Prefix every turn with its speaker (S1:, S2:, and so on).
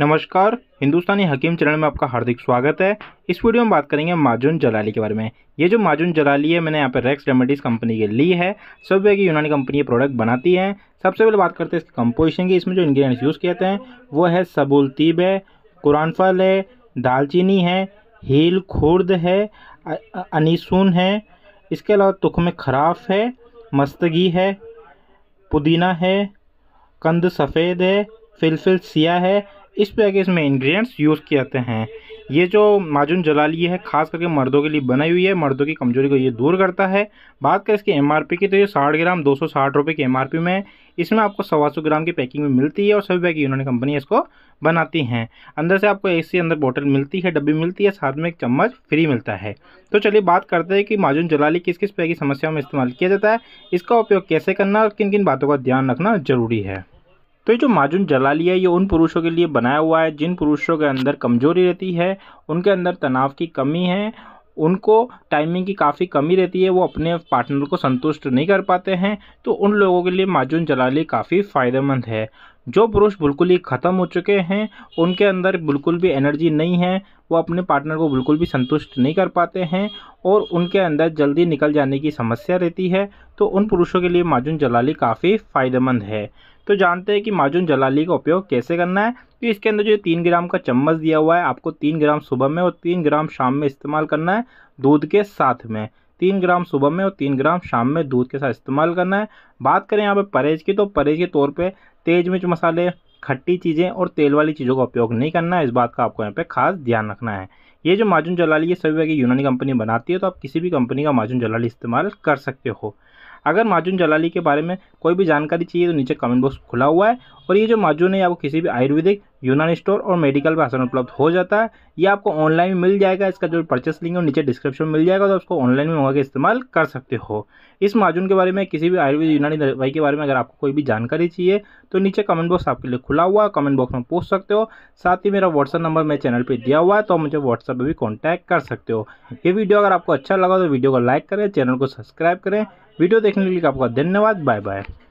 S1: नमस्कार हिंदुस्तानी हकीम चैनल में आपका हार्दिक स्वागत है इस वीडियो में बात करेंगे माजून जलाली के बारे में ये जो माजून जलाली है मैंने यहाँ पर रेक्स रेमेडीज़ कंपनी की ली है सब वे की यूनानी कंपनी ये प्रोडक्ट बनाती है सबसे पहले बात करते हैं इसकी कंपोजिशन की इसमें जो इंग्रेडिएंट्स यूज़ किए जाते हैं वो है सबुल तीब है कुरान फल है दालचीनी है हील खुर्द है अनीसून है इसके अलावा तुख में खराफ है मस्तगी है पुदीना है कंद सफ़ेद है फिलफिल सिया है इस पैकेज में इंग्रेडिएंट्स यूज़ किए जाते हैं ये जो माजून जलाली है खास करके मर्दों के लिए बनाई हुई है मर्दों की कमजोरी को ये दूर करता है बात करें इसकी एम की तो ये साठ ग्राम दो सौ साठ रुपये की एम में है इसमें आपको सवा सौ ग्राम की पैकिंग में मिलती है और सभी पैकिंग यूनियन कंपनी इसको बनाती हैं अंदर से आपको ऐसी अंदर बोतल मिलती है डब्बी मिलती है साथ में एक चम्मच फ्री मिलता है तो चलिए बात करते हैं कि माजून जलाली किस किस पैकिंग समस्याओं में इस्तेमाल किया जाता है इसका उपयोग कैसे करना और किन किन बातों का ध्यान रखना जरूरी है तो ये जो माजून जलाली है ये उन पुरुषों के लिए बनाया हुआ है जिन पुरुषों के अंदर कमजोरी रहती है उनके अंदर तनाव की कमी है उनको टाइमिंग की काफ़ी कमी रहती है वो अपने पार्टनर को संतुष्ट नहीं कर पाते हैं तो उन लोगों के लिए माजून जलाली काफ़ी फ़ायदेमंद है जो पुरुष बिल्कुल ही ख़त्म हो चुके हैं उनके अंदर बिल्कुल भी एनर्जी नहीं है वो अपने पार्टनर को बिल्कुल भी संतुष्ट नहीं कर पाते हैं और उनके अंदर जल्दी निकल जाने की समस्या रहती है तो उन पुरुषों के लिए माजून जलाली काफ़ी फ़ायदेमंद है तो जानते हैं कि माजून जलाली का उपयोग कैसे करना है तो इसके अंदर जो तीन ग्राम का चम्मच दिया हुआ है आपको तीन ग्राम सुबह में और तीन ग्राम शाम में इस्तेमाल करना है दूध के साथ में तीन ग्राम सुबह में और तीन ग्राम शाम में दूध के साथ इस्तेमाल करना है बात करें यहाँ पे परहेज की तो परहेज के तौर पे तेज मिर्च मसाले खट्टी चीज़ें और तेल वाली चीज़ों का उपयोग नहीं करना है इस बात का आपको यहाँ पे खास ध्यान रखना है ये जो माजून जलाली ये सभी की यूनानी कंपनी बनाती है तो आप किसी भी कंपनी का माजून जलाली इस्तेमाल कर सकते हो अगर माजून जलाली के बारे में कोई भी जानकारी चाहिए तो नीचे कमेंट बॉक्स खुला हुआ है और ये जो माजून है आपको किसी भी आयुर्वेदिक यूनान स्टोर और मेडिकल पर आसान उपलब्ध हो जाता है ये आपको ऑनलाइन मिल जाएगा इसका जो परचेस लिंक है नीचे डिस्क्रिप्शन में मिल जाएगा तो उसको ऑनलाइन में मंगा के इस्तेमाल कर सकते हो इस माजून के बारे में किसी भी आयुर्वेद यूनानी दवाई के बारे में अगर आपको कोई भी जानकारी चाहिए तो नीचे कमेंट बॉक्स आपके लिए खुला हुआ है कमेंट बॉक्स में पूछ सकते हो साथ ही मेरा व्हाट्सअप नंबर मेरे चैनल पर दिया हुआ है तो मुझे व्हाट्सअप पर भी कॉन्टैक्ट कर सकते हो ये वीडियो अगर आपको अच्छा लगा तो वीडियो को लाइक करें चैनल को सब्सक्राइब करें वीडियो देखने के लिए आपका धन्यवाद बाय बाय